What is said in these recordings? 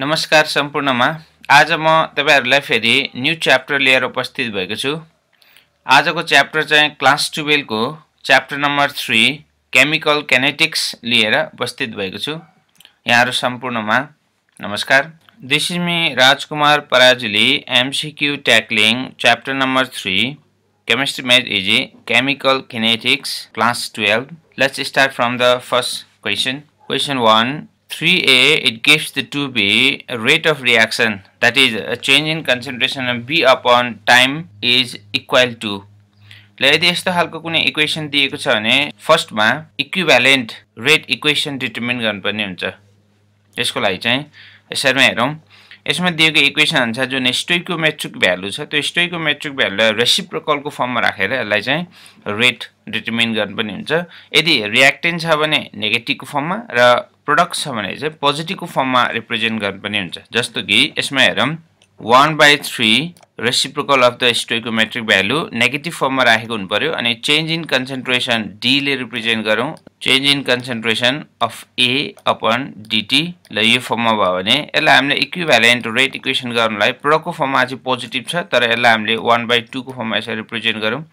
नमस्कार सम्पूर्णमा आज म तपाईँहरूलाई फेरि न्यू च्याप्टर लिएर उपस्थित भएको छु आजको च्याप्टर चाहिँ क्लास टुवेल्भको chapter number three chemical kinetics लिएर उपस्थित भएको छु यहाँहरू सम्पूर्णमा नमस्कार this is me Rajkumar Parajuli MCQ tackling chapter number three chemistry math easy chemical kinetics class twelve let's start from the first question question one 3a it gives the 2b rate of reaction that is a change in concentration of b upon time is equal to ल यदि यस्तो खालको कुनै equation दिएको छ भने फर्स्टमा equivalent rate equation determine गर्नुपर्ने हुन्छ यसको लागि चाहिँ यसरीमा हेरौँ यसमा दिएको इक्वेसन हुन्छ जुन मेट्रिक भ्यालु छ त्यो मेट्रिक भ्यालुलाई रेसिप्रोकलको फर्ममा राखेर यसलाई चाहिँ रेट डिटर्मिन गर्नुपर्ने हुन्छ यदि रियाक्टेन्ट छ भने नेगेटिभको फर्ममा र प्रडक्ट छ भने चाहिँ पोजिटिभको फर्ममा रिप्रेजेन्ट गर्नु पनि हुन्छ जस्तो कि यसमा हेरौँ one by three reciprocal of the metric value negative फर्ममा राखेको हुनु पर्यो अनि चेन्ज इन कन्सन्ट्रेसन डीले रिप्रेजेन्ट गरौँ change in concentration of A upon dt T यो फर्ममा भयो भने यसलाई हामीले इक्विभ्यालेन्ट रेट इक्वेसन गर्नुलाई प्रोडक्टको फर्ममा चाहिँ पोजिटिभ छ तर यसलाई हामीले वान बाई टूको फर्ममा यसरी रिप्रेजेन्ट गरौँ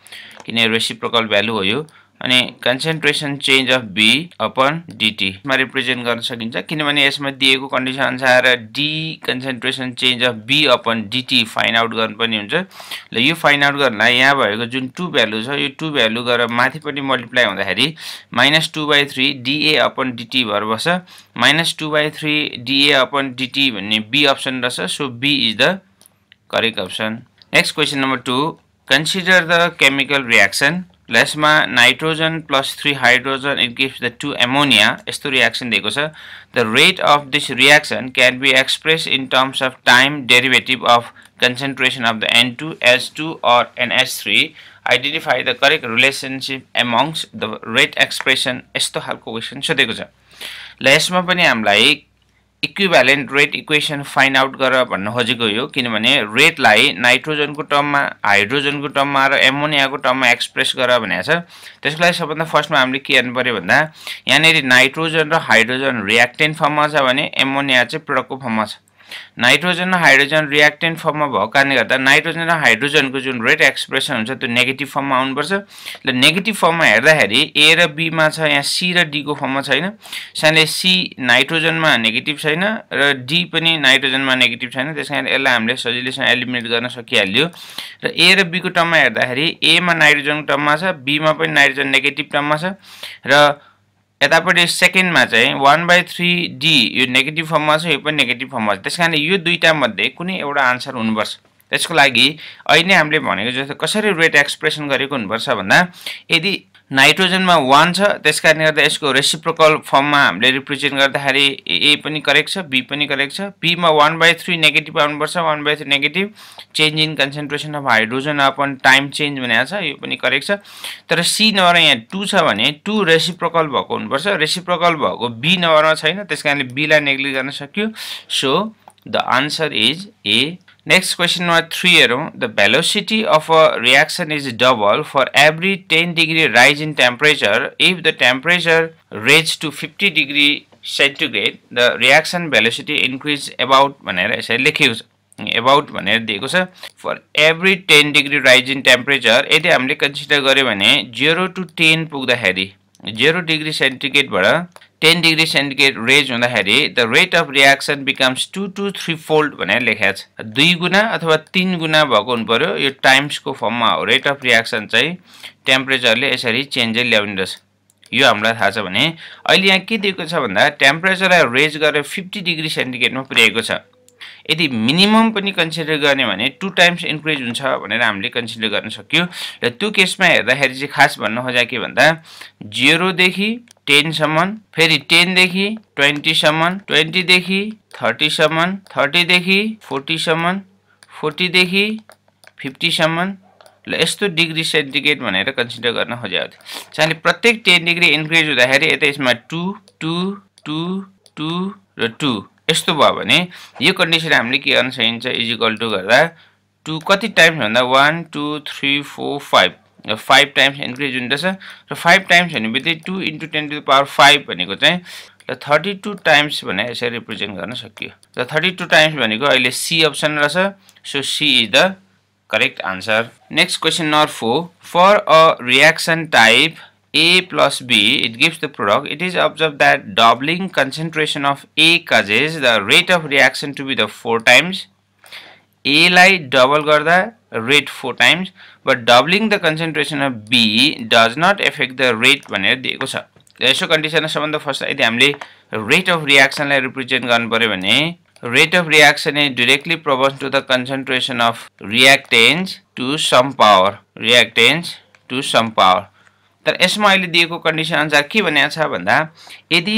किन रेसिप्रोकल भ्यालु हो यो अनि concentration change of B upon डिटीमा रिप्रेजेन्ट गर्न सकिन्छ किनभने यसमा दिएको कन्डिसन अनुसार the concentration change of B upon DT find out पनि हुन्छ ल यो फाइन्ड आउट गर्नलाई यहाँ भएको जुन टु भ्यालु छ यो टु भ्यालु गरेर माथि पनि मल्टिप्लाई हुँदाखेरि minus two by three d A upon d t भएर बस्छ minus two by three d A upon d t भन्ने बी अप्सन रहेछ so B is the correct option next question number two consider the chemical reaction प्लसमा nitrogen plus three hydrogen it gives the two ammonia यस्तो reaction दिएको छ the rate of this reaction can be express in terms of time derivative of concentration of the an two H two or N H three identify the correct relationship amongst the rate expression यस्तो खालको question सोधेको छ ल यसमा पनि हामीलाई equivalent rate equation find out गर भन्न खोजेको यो किनभने रेटलाई नाइट्रोजनको टर्ममा हाइड्रोजनको टर्ममा र एमोनियाको टर्ममा एक्सप्रेस गर भनेको छ त्यसको लागि सबभन्दा फर्स्टमा हामीले के हेर्नु पऱ्यो भन्दा यहाँनिर नाइट्रोजन र हाइड्रोजन रियाक्टेन्ट फर्ममा छ भने एमोनिया चाहिँ प्रडक्टको फर्ममा छ नाइट्रोजन र हाइड्रोजन रियाक्टेन्ट फर्ममा भएको कारणले गर्दा नाइट्रोजन र हाइड्रोजनको जुन रेट एक्सप्रेसन हुन्छ त्यो नेगेटिभ फर्ममा आउनुपर्छ र नेगेटिभ फर्ममा हेर्दाखेरि ए र बीमा छ यहाँ सी र डीको फर्ममा छैन सानले सी नाइट्रोजनमा नेगेटिभ छैन र डी पनि नाइट्रोजनमा नेगेटिभ छैन त्यस कारण यसलाई हामीले सजिलैसँग एलिमिनेट गर्न सकिहाल्यो र ए र बीको टर्ममा हेर्दाखेरि एमा नाइट्रोजनको टर्ममा छ बीमा पनि नाइट्रोजन नेगेटिभ टर्ममा छ र यतापट्टि सेकेन्डमा चाहिँ वान बाई थ्री डी यो नेगेटिभ फर्ममा छ यो पनि नेगेटिभ फर्ममा छ त्यस कारण यो मध्ये कुनै एउटा आन्सर हुनुपर्छ त्यसको लागि अहिले हामीले भनेको जस्तो कसरी रेट एक्सप्रेसन गरेको हुनुपर्छ भन्दा यदि नाइट्रोजनमा वान छ त्यस कारणले गर्दा यसको रेसिप्रोकल फर्ममा हामीले रिप्रेजेन्ट गर्दाखेरि ए पनि करेक्ट छ बी पनि करेक्ट छ बीमा वान बाई थ्री नेगेटिभ आउनुपर्छ one by three negative change in concentration of hydrogen upon time change भनेको छ यो पनि करेक्ट छ तर सी नम्बरमा यहाँ टू छ भने टू रेसिप्रोकल भएको हुनुपर्छ रेसिप्रोकल भएको बी नम्बरमा छैन त्यस कारणले बीलाई नेग्लेक्ट गर्न सकियो so the answer is A next question number 3 हेरौँ the velocity of a reaction is double for every ten degree rise in temperature if the temperature raise to fifty degree centigrade the reaction velocity increase about भनेर यसरी लेखिएको छ about भनेर दिएको छ for every ten degree rise in temperature यदि हामीले consider गऱ्यो भने जेरो टु टेन पुग्दाखेरि जेरो डिग्री सेन्टिग्रेडबाट टेन डिग्री सेन्टिग्रेड रेज हुँदाखेरि the rate of reaction becomes two to three fold भनेर लेखाएको छ दुई गुणा अथवा तिन गुणा भएको हुनु पऱ्यो यो टाइम्सको फर्ममा हो रेट अफ रियाक्सन चाहिँ टेम्परेचरले यसरी चेन्जै ल्याउने रहेछ यो हामीलाई थाहा छ भने अहिले यहाँ के दिएको छ भन्दा टेम्परेचरलाई रेज गरेर फिफ्टी डिग्री सेन्टिग्रेडमा पुर्याएको छ यदि मिनिमम पनि कन्सिडर गर्ने भने टु टाइम्स इन्क्रिज हुन्छ भनेर हामीले कन्सिडर गर्न सक्यो र त्यो केसमा हेर्दाखेरि चाहिँ खास भन्नु खोजा के भन्दा जिरोदेखि टेनसम्म फेरि टेनदेखि ट्वेन्टीसम्म ट्वेन्टीदेखि थर्टीसम्म थर्टीदेखि फोर्टीसम्म फोर्टीदेखि फिफ्टीसम्म ल यस्तो डिग्री सेन्टिग्रेड भनेर कन्सिडर गर्न खोजेको थियो त्यसैले प्रत्येक टेन डिग्री इन्क्रिज हुँदाखेरि यता यसमा टु टु टु टु र टु यस्तो भयो भने यो कन्डिसन हामीले के गर्न सकिन्छ इजिकल टु गर्दा टु कति टाइम्स भन्दा one two three four five five times increase हुँदैछ र फाइभ टाइम्स भन्ने बित्तिकै two into ten to the power five भनेको चाहिँ र थर्टी टू टाइम्स भनेर यसरी रिप्रेजेन्ट गर्न सकियो र थर्टी टू टाइम्स भनेको अहिले सी अप्सन रहेछ so C is the correct answer next question number four for a reaction type A plus B it gives the product it is observe that doubling concentration of A causes the rate of reaction to be the four times एलाई लाई गर्दा rate four times but doubling the concentration of B does not affect the rate भनेर दिएको छ यसो कन्डिसनमा सबभन्दा first यदि हामीले रेट अफ रियाक्सनलाई रिप्रेजेन्ट गर्नु पऱ्यो भने rate of reaction is directly प्रोभर्स to the concentration of reactants to some power reactants to some power तर यसमा अहिले दिएको कन्डिसन अनुसार के भनेको छ भन्दा यदि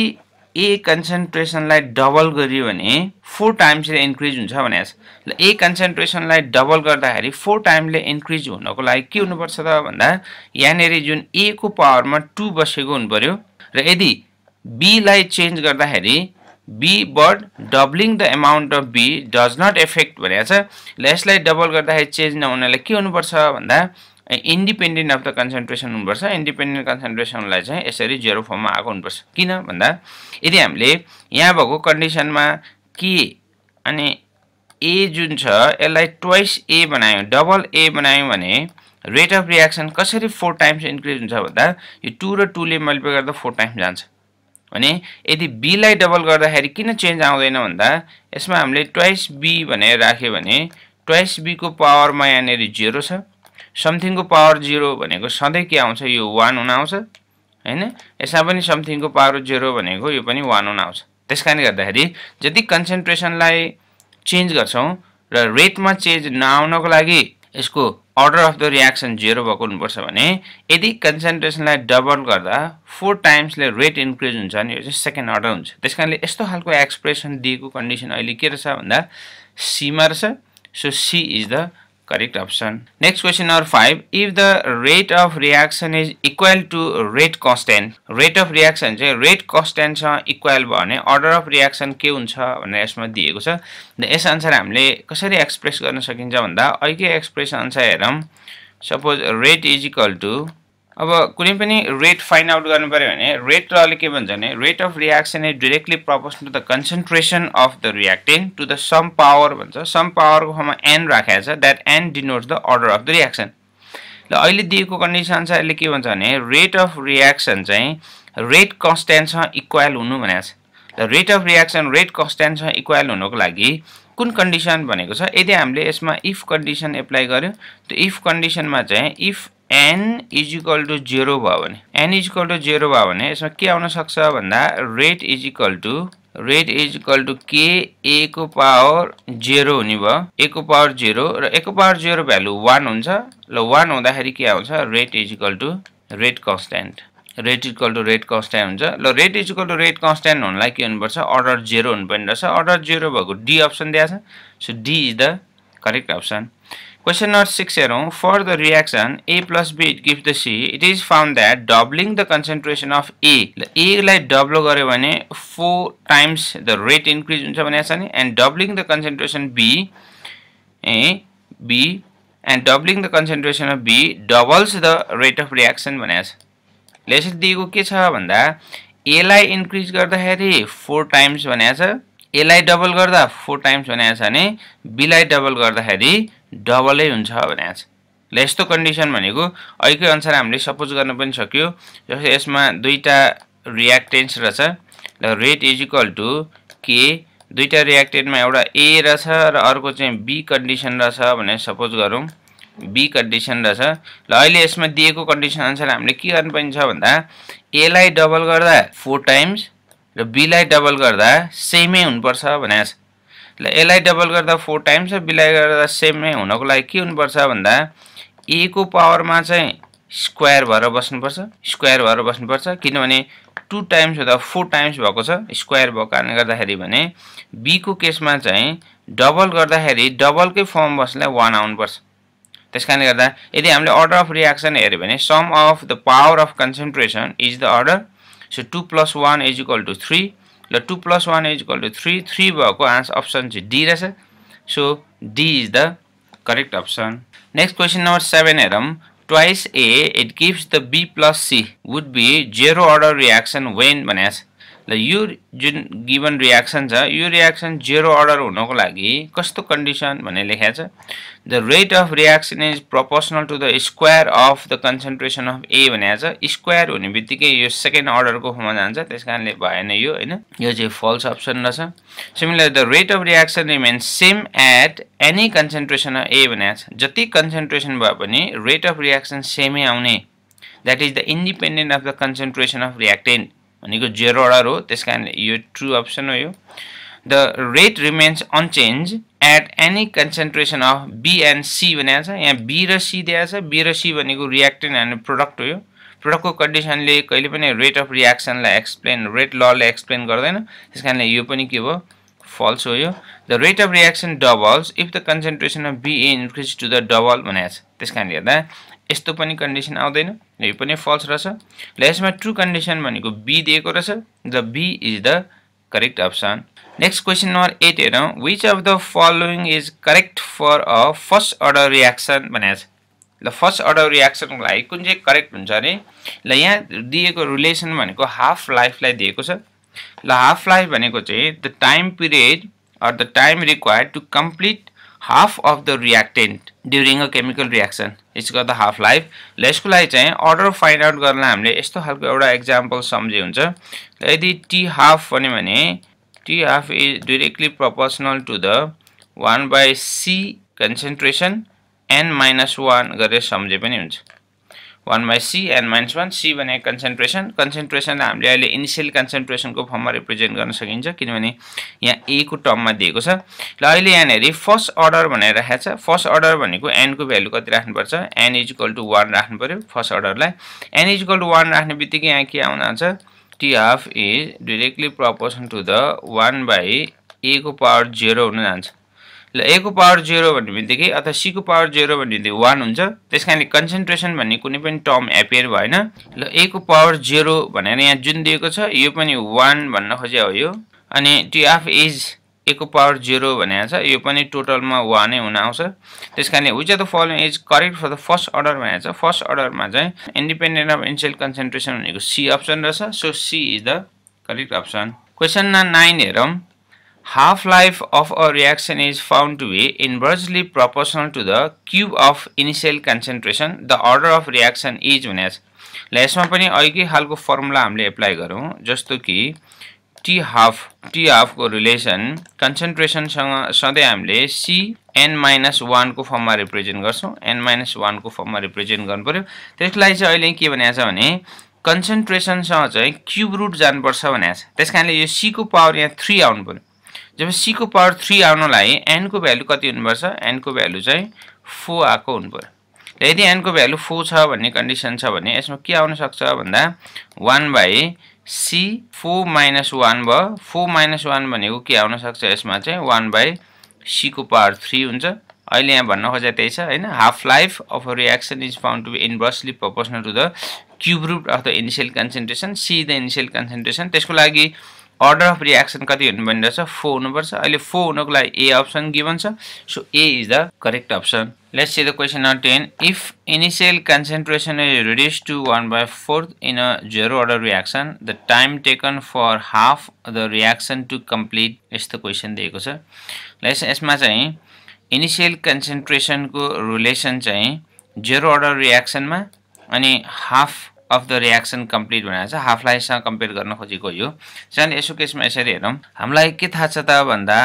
ए कन्सन्ट्रेसनलाई डबल गरियो भने फोर टाइम्सले इन्क्रिज हुन्छ भने ल ए कन्सन्ट्रेसनलाई डबल गर्दाखेरि फोर टाइमले इन्क्रिज हुनको लागि के हुनुपर्छ त भन्दा यहाँनिर जुन ए को पावरमा टू बसेको हुनु पर्यो र यदि बीलाई चेन्ज गर्दाखेरि B but doubling the amount of B does not affect भनेको छ ल यसलाई डबल गर्दाखेरि चेन्ज नहुनेले के हुनुपर्छ भन्दा इन्डिपेन्डेन्ट अफ द कन्सन्ट्रेसन हुनुपर्छ इन्डिपेन्डेन्ट कन्सन्ट्रेसनलाई चाहिँ यसरी जेरो फर्ममा आएको हुनुपर्छ किन भन्दा यदि हामीले यहाँ भएको कन्डिसनमा के अनि ए जुन छ यसलाई ट्वाइस ए बनायौँ डबल ए बनायौँ भने रेट अफ रियाक्सन कसरी फोर टाइम्स इन्क्रिज हुन्छ भन्दा यो टू र टूले मल्टिप्लाई गर्दा फोर टाइम्स जान्छ भने यदि बीलाई डबल गर्दाखेरि किन चेन्ज आउँदैन भन्दा यसमा हामीले ट्वाइस बी भनेर राख्यो भने ट्वाइस बीको पावरमा यहाँनिर जेरो छ समथिङको पावर जिरो भनेको सधैँ के आउँछ यो वान हुन आउँछ होइन यसमा पनि समथिङको पावर जिरो भनेको यो पनि वान हुन आउँछ त्यस कारणले गर्दाखेरि जति कन्सन्ट्रेसनलाई चेन्ज गर्छौँ र रेटमा चेन्ज नआउनको लागि यसको order of the reaction zero भएको हुनुपर्छ भने यदि कन्सन्ट्रेसनलाई डबल गर्दा फोर टाइम्सले रेट इन्क्रिज हुन्छ भने यो चाहिँ सेकेन्ड अर्डर हुन्छ त्यस कारणले यस्तो खालको एक्सप्रेसन दिएको कन्डिसन अहिले के रहेछ भन्दा सीमा रहेछ so C is the correct option. Next question number 5. If the rate of reaction is equal to rate constant, rate of reaction चाहिँ rate constant equal भयो order of reaction के हुन्छ भनेर यसमा दिएको छ यस आन्सर हामीले कसरी एक्सप्रेस गर्न सकिन्छ भन्दा अघि एक्सप्रेस आन्सर हेरौँ सपोज रेट इज इक्वल अब कुनै पनि रेट फाइन्ड आउट गर्नु पऱ्यो भने रेट र के भन्छ भने rate of reaction is directly proportion to the concentration of the reactant to the some power भन्छ सम पावरको ठाउँमा एन राखेको छ that n denotes the order of the reaction ल अहिले दिएको कन्डिसन छ अहिले के भन्छ भने रेट अफ रियाक्सन चाहिँ रेट कन्सट्यान्टसँग इक्वल हुनु भनेको छ र रेट अफ रियाक्सन रेट कन्सट्यान्टसँग इक्वल हुनुको लागि कुन कन्डिसन भनेको छ यदि हामीले यसमा इफ कन्डिसन एप्लाई गर्यो त्यो इफ कन्डिसनमा चाहिँ if n is equal to zero भयो भने n is equal to zero भयो भने यसमा के आउन सक्छ भन्दा rate is equal to rate is equal to के ए को पावर जेरो हुने भयो ए को पावर जेरो र ए को पावर जेरो भ्यालु वान हुन्छ ल वान हुँदाखेरि के आउँछ rate is equal to rate constant rate equal to rate constant हुन्छ ल rate is equal to rate constant हुनलाई के हुनुपर्छ अर्डर जेरो हुनुपर्ने रहेछ अर्डर जेरो भएको डी अप्सन दिएको छ so D is the correct option Question number 6 here, for the reaction A plus B it gives the C, it is found that doubling the concentration of A, the A like double gare vane, 4 times the rate increase and doubling the concentration B, A, B and doubling the concentration of B doubles the rate of reaction भनेको छ यसरी दिएको के छ भन्दा एलाई vane, 4 times times भनेको छ एलाई डबल गर्दा फोर टाइम्स B छ double gare डबल गर्दाखेरि डबलै हुन्छ भने ल यस्तो कन्डिसन भनेको अहिलेकै अनुसार हामीले सपोज गर्न पनि सक्यो जस्तै यसमा दुईवटा रियाक्टेन्स रहेछ र रेट इज इक्वल टु के दुईवटा रियाक्टेन्टमा एउटा ए रहेछ र अर्को चाहिँ बी कन्डिसन रहेछ भनेर सपोज गरौँ बी कन्डिसन रहेछ ल अहिले यसमा दिएको कन्डिसन अनुसार हामीले के गर्नुपर्ने छ भन्दा एलाई डबल गर्दा फोर टाइम्स र बीलाई डबल गर्दा सेमै हुनुपर्छ भने ल यसलाई डबल गर्दा फोर टाइम्स र बिलाई गर्दा सेमै हुनको लागि के हुनुपर्छ भन्दा ए e को पावरमा चाहिँ स्क्वायर भएर बस्नुपर्छ स्क्वायर भएर बस्नुपर्छ किनभने टु टाइम्स हुँदा फोर टाइम्स भएको छ स्क्वायर भएको कारणले गर्दाखेरि भने बीको केसमा चाहिँ डबल गर्दाखेरि डबलकै फर्म बस्नलाई वान आउनुपर्छ त्यस कारणले गर्दा यदि हामीले अर्डर अफ रियाक्सन हेऱ्यो भने sum of the power of concentration is the order so two plus one is equal to three ल two plus one is equal to three three भएको आन्सर अप्सन चाहिँ डी रहेछ so D is the correct option next question number seven हेरौँ twice A it gives the B plus C would be zero order reaction when भनेको छ ल यो जुन given reaction छ यो रियाक्सन जेरो अर्डर हुनको लागि कस्तो कन्डिसन भन्ने लेखाएको छ the rate of reaction is proportional to the square of the concentration of A भनेको छ स्क्वायर हुने बित्तिकै यो सेकेन्ड अर्डरको फर्ममा जान्छ त्यस कारणले भएन यो होइन यो चाहिँ फल्स अप्सन रहेछ similar the rate of reaction remains same at any concentration of A भनेको छ जति कन्सन्ट्रेसन भए पनि रेट अफ रियाक्सन सेमै आउने that is the independent of the concentration of reactant भनेको जेरो अर्डर हो त्यस कारणले यो ट्रु अप्सन हो यो the rate remains unchange at any concentration of B and C भनेको छ यहाँ बी र सी दिएको छ बी र सी भनेको रियाक्टेन एन्ड प्रोडक्ट हो यो प्रोडक्टको कन्डिसनले कहिले पनि रेट अफ रियाक्सनलाई एक्सप्लेन रेट लले एक्सप्लेन गर्दैन त्यस कारणले यो पनि के भयो फल्स हो यो the rate of reaction doubles if the concentration of बिए इन्क्रिज टु द डबल भनेको छ त्यस कारणले हेर्दा यस्तो पनि कन्डिसन आउँदैन यो पनि फल्स रहेछ ल यसमा ट्रु कन्डिसन भनेको बी दिएको रहेछ the B is the correct option next question number eight हेरौँ which of the following is correct for a first order reaction भनेको छ ल फर्स्ट अर्डर रियाक्सनको लागि कुन चाहिँ करेक्ट हुन्छ अरे ल यहाँ दिएको रिलेसन भनेको हाफ लाइफलाई दिएको छ ल हाफ लाइफ भनेको चाहिँ the time period or the time required to complete half of the reactant during a chemical reaction it's the half life ल यसको लागि चाहिँ अर्डर फाइन्ड आउट गर्न हामीले यस्तो खालको एउटा इक्जाम्पल सम्झे हुन्छ यदि टी हाफ भन्यो भने T half is directly proportional to the one by C concentration n minus one गरेर सम्झे पनि हुन्छ one by C and minus one C भने कन्सन्ट्रेसन कन्सन्ट्रेसनलाई हामीले अहिले इनिसियल कन्सन्ट्रेसनको फर्ममा रिप्रेजेन्ट गर्न सकिन्छ किनभने यहाँ को टर्ममा दिएको छ र अहिले यहाँनिर फर्स्ट अर्डर भनेर राखेको छ फर्स्ट अर्डर भनेको एनको भ्यालु कति राख्नुपर्छ n is equal to one राख्नु पऱ्यो फर्स्ट अर्डरलाई n is equal to one राख्ने बित्तिकै यहाँ के आउन आउँछ T half is directly proportion to the one by A को पावर जिरो हुन जान्छ ल ए को पावर जेरो भन्ने बित्तिकै अथवा सीको पावर जेरो भन्ने बित्तिकै वान हुन्छ त्यस कारणले कन्सन्ट्रेसन भन्ने कुनै पनि टर्म एपियर भएन ल ए को पावर जेरो भनेर यहाँ जुन दिएको छ यो पनि वान भन्न खोजे हो यो अनि टी अफ इज ए को पावर जेरो भनेको छ यो पनि टोटलमा वानै हुन आउँछ त्यस कारणले which of the following is correct for the first order भनेको छ फर्स्ट अर्डरमा चाहिँ इन्डिपेन्डेन्ट अफ इन्सियल कन्सन्ट्रेसन भनेको सी अप्सन रहेछ so C is the correct option question number nine हेरौँ half life of a reaction is found to be inversely proportional to the cube of initial concentration the order of reaction is भने ल यसमा पनि अघि खालको formula हामीले apply गरौँ जस्तो कि टी हाफ टी हाफको रिलेसन कन्सन्ट्रेसनसँग सधैँ हामीले सी एन माइनस वानको फर्ममा रिप्रेजेन्ट गर्छौँ एन माइनस वानको फर्ममा रिप्रेजेन्ट पऱ्यो त्यसलाई चाहिँ अहिले के भनेको छ भने कन्सन्ट्रेसनसँग चाहिँ क्युब रुट जानुपर्छ भनेको छ त्यस कारणले यो सीको पावर यहाँ थ्री आउनु पऱ्यो जब को पावर थ्री आउनलाई को भ्यालु कति हुनुपर्छ एनको भ्यालु चाहिँ फोर आएको हुनु पऱ्यो र यदि एनको भ्यालु फोर छ भन्ने कन्डिसन छ भने यसमा के आउनसक्छ भन्दा one by C four minus one भयो फोर माइनस वान भनेको के आउनसक्छ यसमा चाहिँ वान बाई को पावर थ्री हुन्छ अहिले यहाँ भन्न खोजे त्यही छ होइन half life of a is found to be inversely proportional to the cube root of the initial concentration C the initial concentration त्यसको लागि अर्डर अफ रियाक्सन कति हुनुपर्ने रहेछ फो हुनुपर्छ अहिले फो हुनुको लागि ए अप्सन गिभन छ so A is the correct option let's see the question number ten if initial concentration is reduce to one by fourth in a zero order reaction the time taken for half the reaction to complete यस्तो question दिएको छ let's यसमा चाहिँ initial कन्सन्ट्रेसनको relation चाहिँ zero order रियाक्सनमा अनि half of the reaction complete भनेर छ हाफ लाइफसँग कम्पेयर गर्न खोजेको यो सानो यसो केसमा यसरी हेरौँ हामीलाई के थाहा छ त भन्दा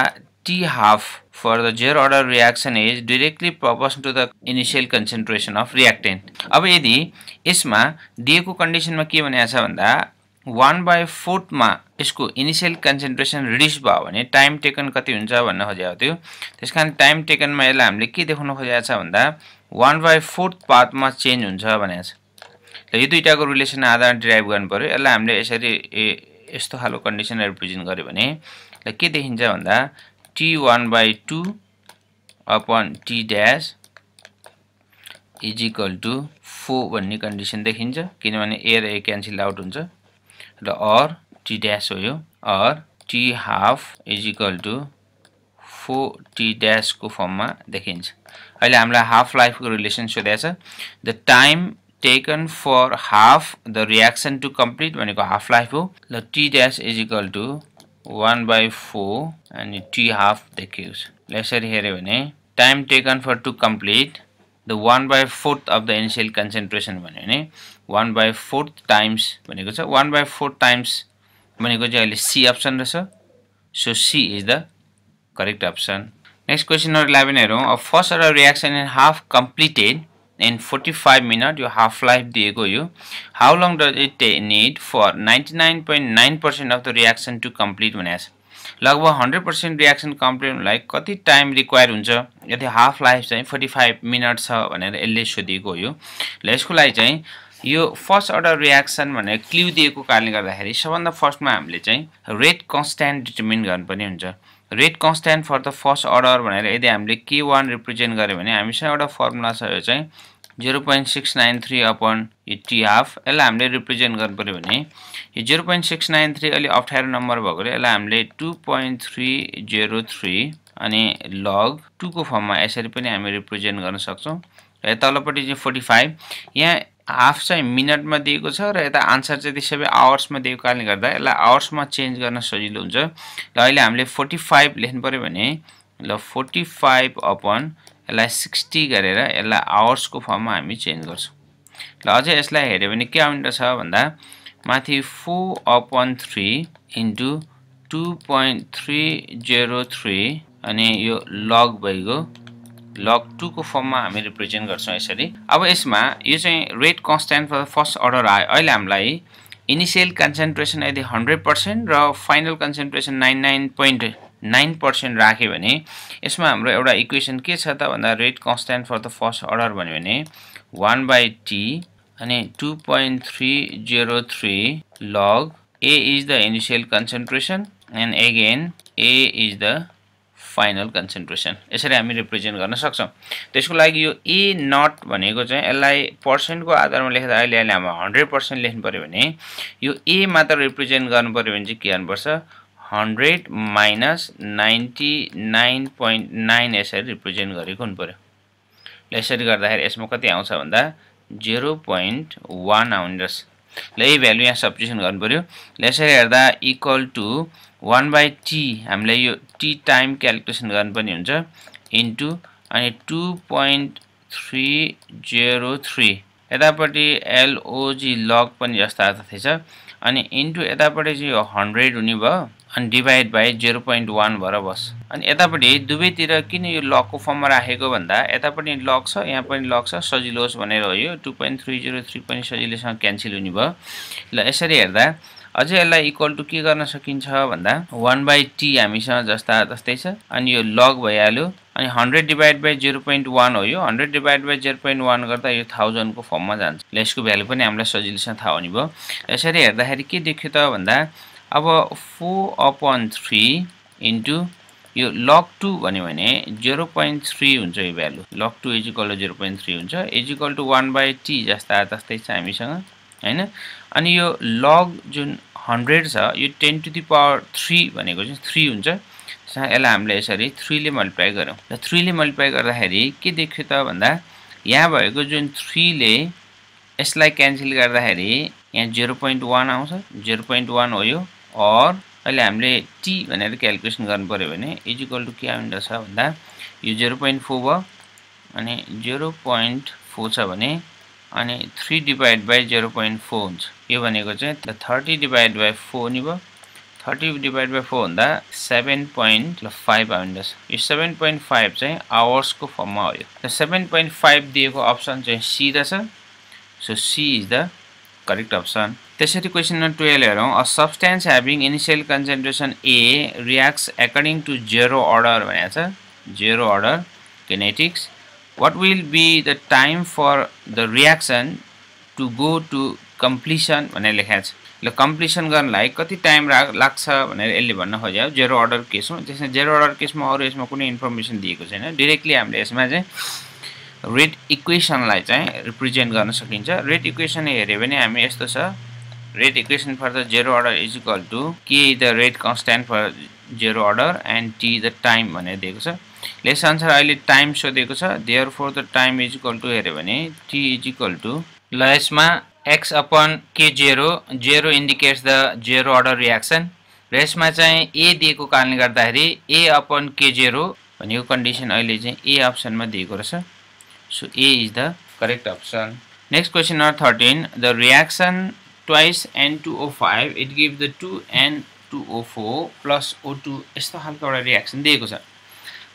T half for the zero order reaction is directly proportion to the initial concentration of reactant अब यदि यसमा दिएको कन्डिसनमा के भनेको छ भन्दा वान बाई फोर्थमा यसको इनिसियल कन्सन्ट्रेसन रिड्युस भयो भने टाइम टेकन कति हुन्छ भन्न खोजेको थियो त्यस कारण टाइम टेकनमा यसलाई हामीले के देखाउन खोजेको छ भन्दा वान बाई फोर्थ पार्थमा चेन्ज हुन्छ भनेको छ र यो दुइटाको रिलेसन आधार डिराइभ पऱ्यो यसलाई हामीले यसरी यस्तो खालको कन्डिसन रिप्रेजेन्ट गऱ्यो भने के देखिन्छ भन्दा T one by two upon T dash is equal to four भन्ने कन्डिसन देखिन्छ किनभने ए र ए क्यान्सिल आउट हुन्छ र अर टी ड्यास हो यो or T half is equal to four T ड्यासको फर्ममा देखिन्छ अहिले हामीलाई हाफ लाइफको रिलेसन सोधेको छ the time taken for half the reaction to complete भनेको हाफ लाइफ हो ल T dash is equal to one by four अनि टी हाफ देखिएको छ यसरी हेऱ्यो भने time taken for to complete the one by fourth of the initial concentration भन्यो भने वान बाई फोर्थ टाइम्स भनेको छ वान बाई फोर्थ टाइम्स भनेको चाहिँ अहिले सी अप्सन रहेछ so C is the correct option next question number eleven हेरौँ a first एउटा reaction in half completed and 45 minute यो हाफ लाइफ दिएको यो how long does it need for 99.9 percent of the reaction to complete भनेको छ लगभग hundred percent reaction complete कति time require हुन्छ यदि हाफ लाइफ चाहिँ फोर्टी फाइभ मिनट छ भनेर यसले सोधिएको यो ल यसको लागि चाहिँ यो फर्स्ट अर्डर रियाक्सन भनेर क्लिउ दिएको कारणले गर्दाखेरि सबभन्दा फर्स्टमा हामीले चाहिँ रेट कन्सट्यान्ट डिटर्मिन गर्नुपर्ने हुन्छ rate constant for the first order भनेर यदि हामीले के वान रिप्रेजेन्ट गर्यो भने हामीसँग एउटा फर्मुला छ यो चाहिँ zero point six nine three upon यो टी हाफ यसलाई हामीले रिप्रेजेन्ट पऱ्यो भने यो zero point six nine three अलिक अप्ठ्यारो नम्बर भएकोले यसलाई हामीले two point three zero three अनि लग टूको फर्ममा यसरी पनि हामी रिप्रेजेन्ट गर्न सक्छौँ र तलपट्टि चाहिँ फोर्टी फाइभ यहाँ हाफ चाहिँ मिनटमा दिएको छ र यता आन्सर चाहिँ त्यो सबै आवर्समा दिएको कारणले गर्दा यसलाई आवर्समा चेन्ज गर्न सजिलो हुन्छ र अहिले हामीले फोर्टी फाइभ लेख्नु पऱ्यो भने ल फोर्टी फाइभ अपन यसलाई सिक्सटी गरेर यसलाई आवर्सको फर्ममा हामी चेन्ज गर्छौँ ल अझै यसलाई हेऱ्यो भने के आउने रहेछ भन्दा माथि four upon three into two point three zero three अनि यो लग भइगयो लग टूको फर्ममा हामी रिप्रेजेन्ट गर्छौँ यसरी अब यसमा यो चाहिँ rate constant for first order आयो अहिले हामीलाई इनिसियल कन्सन्ट्रेसन यदि हन्ड्रेड पर्सेन्ट र final concentration nine nine point nine percent राख्यो भने यसमा हाम्रो एउटा इक्वेसन के छ त भन्दा rate constant for the first order भन्यो भने वान बाई टी अनि two point three zero three log A is the initial concentration and again A is the final concentration यसरी हामी रिप्रेजेन्ट गर्न सक्छौँ त्यसको लागि यो ए नट भनेको चाहिँ यसलाई पर्सेन्टको आधारमा लेख्दा अहिले अहिले हाम्रो हन्ड्रेड पर्सेन्ट लेख्नु पऱ्यो भने यो ए मात्र रिप्रेजेन्ट गर्नु पऱ्यो भने चाहिँ के गर्नुपर्छ hundred minus ninety nine point nine यसरी रिप्रेजेन्ट गरेको हुनुपऱ्यो ल यसरी गर्दाखेरि यसमा कति आउँछ भन्दा जिरो पोइन्ट वान आउने रहेछ ल यही भ्यालु यहाँ सब्जेसन गर्नुपऱ्यो ल यसरी हेर्दा equal to one by T हामीलाई यो टी टाइम क्यालकुलेसन गर्नुपर्ने हुन्छ इन्टु अनि two point three zero three यतापट्टि एलओजी लग पनि जस्ता थिएछ अनि इन्टु यतापट्टि चाहिँ यो हन्ड्रेड हुने भयो अनि divide by zero point one भएर बस अनि यतापट्टि दुवैतिर किन यो लकको फर्ममा राखेको भन्दा यतापट्टि लक छ यहाँ पनि लक छ सजिलो होस् भनेर हो यो two point three zero three पनि सजिलोसँग क्यान्सल हुने भयो ल यसरी हेर्दा अझै यसलाई इक्वल टु के गर्न सकिन्छ भन्दा वान बाई टी हामीसँग जस्ता जस्तै छ अनि यो लक भइहाल्यो अनि hundred divide by zero point one हो यो hundred divide by zero point one गर्दा यो थाउजन्डको फर्ममा जान्छ यसको भ्यालु पनि हामीलाई सजिलोसँग थाहा हुने भयो यसरी हेर्दाखेरि के देख्यो त भन्दा अब फोर अपन थ्री इन्टु यो लक टू भन्यो भने जिरो पोइन्ट थ्री हुन्छ यो value log two is equal to zero point three हुन्छ is equal to one by T जस्ता तस्तै छ हामीसँग होइन अनि यो लग जुन हन्ड्रेड छ यो ten to the power three भनेको चाहिँ थ्री हुन्छ यसलाई हामीले यसरी थ्रीले मल्टिप्लाई गऱ्यौँ र थ्रीले मल्टिप्लाई गर्दाखेरि के देख्यो त भन्दा यहाँ भएको जुन थ्रीले यसलाई क्यान्सल गर्दाखेरि यहाँ जिरो पोइन्ट वान आउँछ जिरो पोइन्ट वान हो यो अर अहिले हामीले टी भनेर क्यालकुलेसन गर्नुपऱ्यो भने इजिकल टु के आउँदछ भन्दा यो जिरो पोइन्ट फोर भयो अनि जिरो पोइन्ट फोर छ भने अनि three divide by zero point four हुन्छ यो भनेको चाहिँ थर्टी डिभाइड बाई फोर नि भयो थर्टी डिभाइड बाई फोर भन्दा सेभेन पोइन्ट फाइभ आउँदछ यो सेभेन पोइन्ट फाइभ चाहिँ आवर्सको फर्ममा हो यो सेभेन पोइन्ट फाइभ दिएको अप्सन चाहिँ सी रहेछ so C is the correct option त्यसरी क्वेसन नम्बर टुवेल्भ हेरौँ a substance having initial concentration A reacts according to zero order भनेको छ zero order kinetics what will be the time for the reaction to go to completion भनेर लेखाएको छ ल completion गर्नलाई कति टाइम लाग्छ भनेर यसले भन्न खोज्यो जेरो अर्डर केसमा त्यसमा जेरो अर्डर केसमा अरू यसमा कुनै इन्फर्मेसन दिएको छैन डिरेक्टली हामीले यसमा चाहिँ रेट इक्वेसनलाई चाहिँ रिप्रेजेन्ट गर्न सकिन्छ रेट इक्वेसन हेऱ्यो भने हामी यस्तो छ rate equation for the zero order is equal to k is the rate constant for zero order and t is the time भनेर दिएको छ लेस आन्सर अहिले टाइम सोधेको छ therefore the time is equal to हेऱ्यो भने T is equal to ल यसमा x upon K zero zero indicates the zero order reaction र यसमा चाहिँ ए दिएको कारणले गर्दाखेरि ए अपन के जेरो भनेको कन्डिसन अहिले चाहिँ ए अप्सनमा दिएको रहेछ so A is the correct option next question number thirteen the reaction twice N two O five it give the two an two O four plus O यस्तो खालको एउटा reaction दिएको छ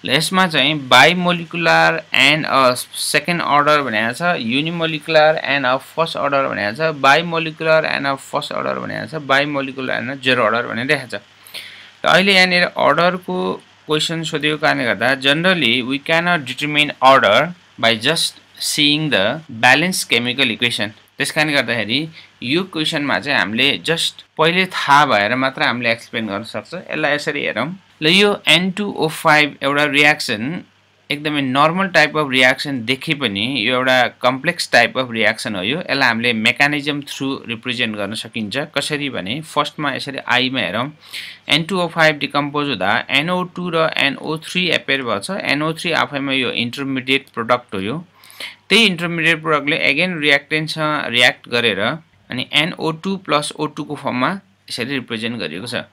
यसमा चाहिँ bimolecular and a second order भनेको छ unimolecular and a first order भनेको छ bimolecular and a first order भनेको छ bimolecular and a zero order भनेर छ र अहिले यहाँनिर अर्डरको क्वेसन सोधेको कारणले गर्दा generally we can determine order by just seeing the balance chemical equation त्यस कारणले गर्दाखेरि यो क्वेसनमा चाहिँ हामीले जस्ट पहिले थाहा भएर मात्र हामीले एक्सप्लेन गर्न सक्छ यसलाई यसरी हेरौँ ल यो एन टू फाइभ एउटा रियाक्सन एकदमै नर्मल टाइप अफ रियाक्सन देखि पनि यो एउटा कम्प्लेक्स टाइप अफ रियाक्सन हो यो यसलाई हामीले मेकानिजम थ्रु रिप्रेजेन्ट गर्न सकिन्छ कसरी भने फर्स्टमा यसरी आईमा हेरौँ N two O five decompose हुँदा एनओ टू र एनओ थ्री एपेयर भएछ एनओ थ्री आफैमा यो इन्टरमिडिएट प्रडक्ट हो यो त्यही इन्टरमिडिएट प्रडक्टले एगेन रियाक्टेन्टसँग रियाक्ट गरेर अनि एनओ टू प्लस ओ टूको फर्ममा यसरी रिप्रेजेन्ट गरिएको छ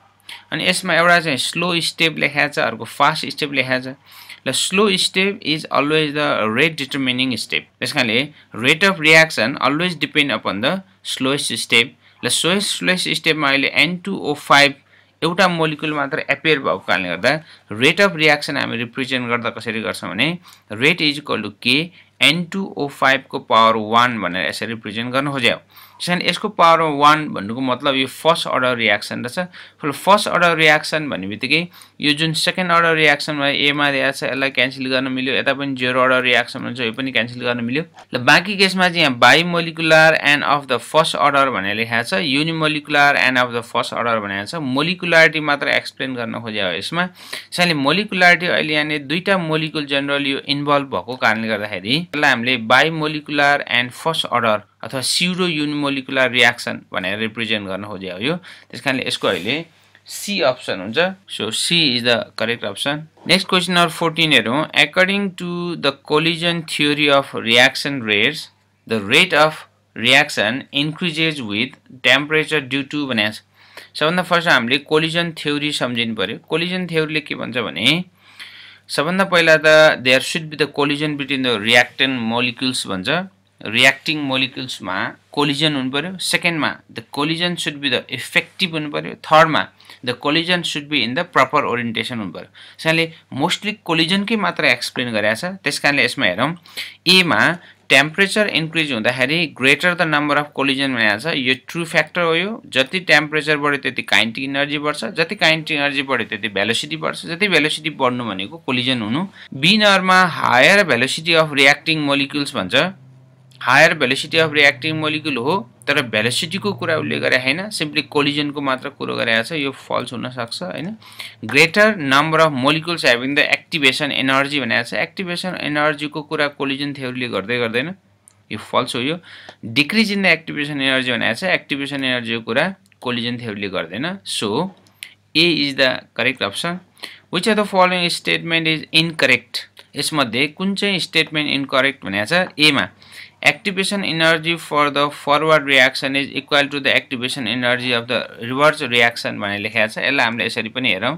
अनि यसमा एउटा चाहिँ स्लो स्टेप लेखाएको छ अर्को फास्ट स्टेप लेखाएको छ र slow step is always the rate determining step त्यस कारणले rate of reaction always depend upon the slowest step र स्लोएस्ट स्लोएस्ट स्टेपमा अहिले एन टू ओ फाइभ एउटा मोलिकुल मात्र एपियर भएको कारणले गर्दा रेट अफ रियाक्सन हामी रिप्रेजेन्ट गर्दा कसरी गर्छौँ भने rate is equal to K N two O five को पावर वन बने ऐसे रिप्रेजेंट करना हो जाए त्यस कारण यसको पावर वान भन्नुको मतलब यो फर्स्ट अर्डर रियाक्सन रहेछ फर्स्ट अर्डर रियाक्सन भन्ने बित्तिकै यो जुन सेकेन्ड अर्डर रियाक्सन भयो एमा रहेछ छ यसलाई क्यान्सल गर्न मिल्यो यता पनि जेरो अर्डर रियाक्सन हुन्छ यो पनि क्यान्सल गर्न मिल्यो र बाँकी केसमा चाहिँ यहाँ bimolecular and of the first order भनेर लेखाएको छ unimolecular and of the first order भनेको छ मोलिकुलारिटी मात्र एक्सप्लेन गर्न खोजेको हो यसमा त्यसैले मोलिकुलारिटी अहिले यहाँनिर दुईवटा मोलिकुल जेनरल यो इन्भल्भ भएको कारणले गर्दाखेरि यसलाई हामीले bimolecular and first order अथवा सिरो युनिमोलिकुलर रियाक्सन भनेर रिप्रेजेन्ट गर्न खोजे हो यो त्यस कारणले यसको अहिले सी अप्सन हुन्छ so C is the correct option next question number fourteen हेरौँ according to the collision theory of reaction rates the rate of reaction increases with temperature due to भने सबभन्दा फर्स्ट हामीले कोलिजन थ्योरी सम्झिनु पऱ्यो collision थ्योरीले के भन्छ भने सबभन्दा पहिला त there should be the collision between the reactant molecules भन्छ रियाक्टिङ मोलिकुल्समा कोलिजन हुनु पऱ्यो सेकेन्डमा the collision should be the effective हुनु पऱ्यो थर्डमा the collision should be in the proper orientation हुनु पऱ्यो त्यस मोस्टली कोलिजनकै मात्र एक्सप्लेन गरेको छ त्यस कारणले यसमा हेरौँ एमा टेम्परेचर इन्क्रिज हुँदाखेरि greater the number of collision भनेको छ यो ट्रु फ्याक्टर हो यो जति टेम्परेचर बढ्यो त्यति काइन्टिक इनर्जी बढ्छ जति काइन्टिक इनर्जी बढ्यो त्यति भेलोसिटी बढ्छ जति भेलोसिटी बढ्नु भनेको कोलिजन हुनु be higher velocity of reacting molecules भन्छ higher velocity of reactive molecule हो तर भेलोसिटीको कुरा उसले गरे होइन सिम्पली कोलिजनको मात्र कुरो गरेको छ यो फल्स हुनसक्छ होइन greater number of molecules having the activation energy भनेको छ एक्टिभेसन एनर्जीको कुरा कोलिजन थ्योरीले गर्दै गर्दैन यो फल्स हो यो decrease in the activation energy भनेको छ एक्टिभेसन एनर्जीको कुरा कोलिजन थ्योरीले गर्दैन so A is the correct option which are the following statement is incorrect यसमध्ये कुन चाहिँ स्टेटमेन्ट इनकरेक्ट भनेको छ एमा activation energy for the forward reaction is equal to the activation energy of the reverse reaction भनेर लेखाएको छ यसलाई हामीले यसरी पनि हेरौँ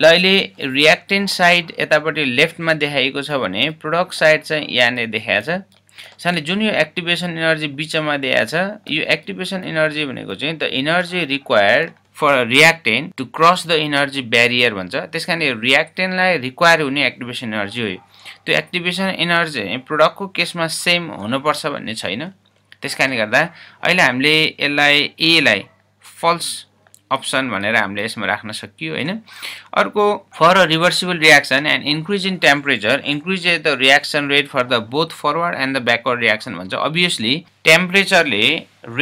ल अहिले रियाक्टेन्ट साइड यतापट्टि लेफ्टमा देखाएको छ भने प्रोडक्ट साइड चाहिँ यहाँनिर देखाएको छ साथै जुन यो एक्टिभेसन इनर्जी बिचमा दिएको छ यो एक्टिभेसन इनर्जी भनेको चाहिँ the energy required for reactant to cross the energy barrier भन्छ त्यस कारण रियाक्टेन्टलाई रिक्वायर हुने एक्टिभेसन इनर्जी हो त्यो एक्टिभेसन एनर्जी प्रडक्टको केसमा सेम हुनुपर्छ भन्ने छैन त्यस कारणले गर्दा अहिले हामीले यसलाई एलाई फल्स अप्सन भनेर हामीले यसमा राख्न सकियो होइन अर्को for a reversible reaction and increase in temperature increase the reaction rate for the both forward and the backward reaction भन्छ अभियसली टेम्परेचरले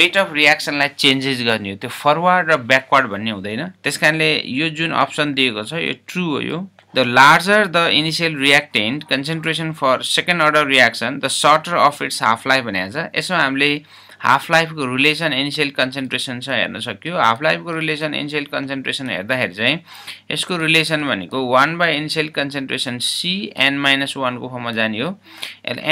रेट अफ रियाक्सनलाई चेन्जेस गर्ने हो त्यो फरवर्ड र ब्याकवर्ड भन्ने हुँदैन त्यस कारणले यो जुन अप्सन दिएको छ यो ट्रु हो यो the larger the initial reactant concentration for second order reaction the shorter of its half life भनेको छ यसमा हामीले हाफ लाइफको रिलेसन इनिसियल कन्सन्ट्रेसन छ हेर्न सक्यो हाफ लाइफको रिलेसन इनिसियल कन्सन्ट्रेसन हेर्दाखेरि चाहिँ यसको रिलेसन भनेको one by initial concentration C N minus वानको फर्ममा जाने हो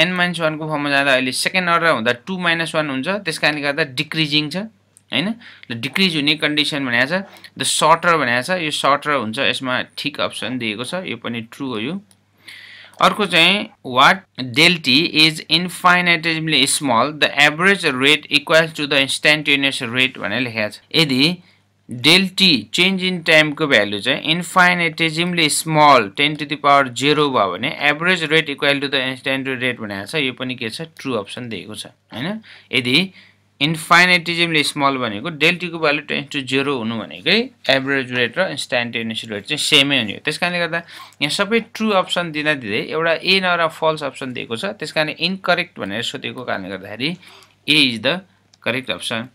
एन माइनस वानको फर्ममा जाँदा अहिले सेकेन्ड अर्डर हुँदा टू माइनस वान हुन्छ त्यस कारणले गर्दा डिक्रिजिङ छ होइन ल डिक्रिज हुने कन्डिसन भनेको छ द सर्टर भनेको छ यो सर्टर हुन्छ यसमा ठिक अप्सन दिएको छ यो पनि ट्रु हो यो अर्को चाहिँ what delta t is infinitesimally small the average rate equal to the instantaneous rate भनेर लेखेको छ यदि डेल्टी चेन्ज इन टाइमको भ्यालु चाहिँ infinitesimally small ten to the power zero भयो भने average rate equal to the instant rate भनेको छ यो पनि के छ ट्रु अप्सन दिएको छ होइन यदि इन्फाइनेटिजमली स्मल भनेको डेल्टीको भ्यालु टेन्स टु जेरो हुनु भनेकै एभरेज रेट र इन्स्टान्टेनियस रेट चाहिँ सेमै हुने हो त्यस कारणले गर्दा यहाँ सबै ट्रु अप्सन दिँदा दिँदै एउटा ए नर फल्स अप्सन दिएको छ त्यस कारणले इनकरेक्ट भनेर सोधेको कारणले गर्दाखेरि A is the correct option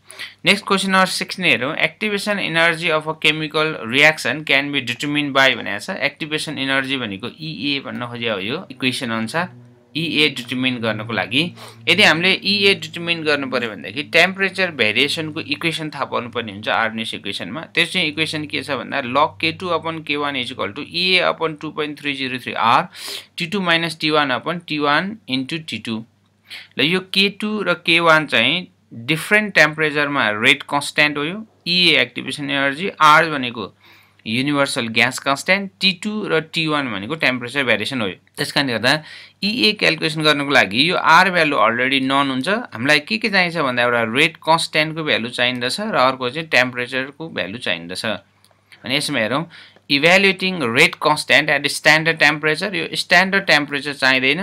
next question number six नै हेरौँ activation energy of a chemical reaction can be determine by भनेको छ एक्टिभेसन इनर्जी भनेको इए e भन्न खोजेको हो यो इक्वेसन अनुसार इए डिटर्मिन गर्नको लागि यदि हामीले इए e डिटर्मिन गर्नु पऱ्यो भनेदेखि टेम्परेचर भेरिएसनको इक्वेसन थाहा पाउनुपर्ने हुन्छ आर्नेस इक्वेसनमा त्यो चाहिँ इक्वेसन के छ भन्दा लक के टू अपन के one is equal to Ea upon two point three zero three R T two minus T one upon T one into T two ल यो के टू र के वान चाहिँ डिफ्रेन्ट टेम्परेचरमा रेट कन्सट्यान्ट हो यो Ea activation energy R भनेको universal gas constant T two र टी वान भनेको टेम्परेचर भेरिएसन हो त्यस कारणले गर्दा इए e क्यालकुलेसन गर्नुको लागि यो आर भ्यालु अलरेडी नन हुन्छ हामीलाई के के चाहिन्छ भन्दा एउटा रेट कन्सट्यान्टको भ्यालु चाहिँदछ र अर्को चाहिँ टेम्परेचरको भ्यालु चाहिँदछ अनि यसमा हेरौँ evaluating rate constant at standard temperature यो स्ट्यान्डर्ड टेम्परेचर चाहिँदैन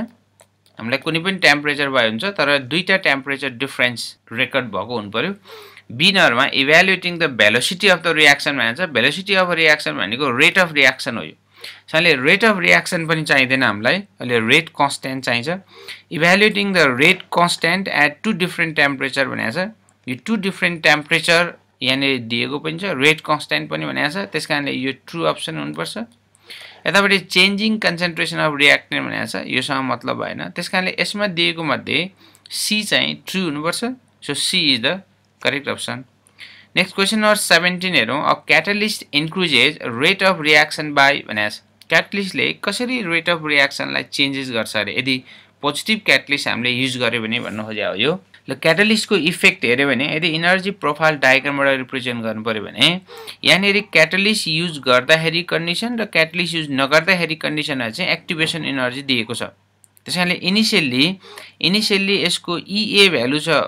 हामीलाई कुनै पनि टेम्परेचर भयो हुन्छ तर दुईवटा टेम्परेचर डिफ्रेन्स रेकर्ड भएको हुनु बिनहरूमा evaluating the velocity of the reaction छ भेलोसिटी अफ रियाक्सन भनेको रेट अफ रियाक्सन हो यो साले रेट अफ रियाक्सन पनि चाहिँदैन हामीलाई अहिले रेट कन्सट्यान्ट चाहिन्छ evaluating the rate constant at two different temperature भनेको छ यो टु डिफ्रेन्ट टेम्परेचर यहाँनिर दिएको पनि छ रेट कन्सट्यान्ट पनि भनेको छ त्यस कारणले यो ट्रु अप्सन हुनुपर्छ यतापट्टि चेन्जिङ कन्सन्ट्रेसन अफ रियाक्टेन्ट भनेको छ योसँग मतलब भएन त्यस कारणले यसमा दिएको मध्ये सी चाहिँ ट्रु हुनुपर्छ so C is the correct option next question number seventeen हेरौँ a catalyst increases rate of reaction by भने क्याटलिस्टले कसरी रेट अफ रियाक्सनलाई चेन्जेस गर्छ अरे यदि पोजिटिभ क्याटलिस्ट हामीले युज गर्यो भने भन्नु खोजे हो यो ल क्याटलिस्टको इफेक्ट हेऱ्यो भने यदि इनर्जी प्रोफाइल डायग्रामबाट रिप्रेजेन्ट गर्नु पऱ्यो भने यहाँनिर क्याटलिस्ट युज गर्दाखेरि कन्डिसन र क्याटलिस्ट युज नगर्दाखेरि कन्डिसनमा चाहिँ एक्टिभेसन इनर्जी दिएको छ त्यस कारणले इनिसियल्ली इनिसियल्ली यसको इए e भ्यालु छ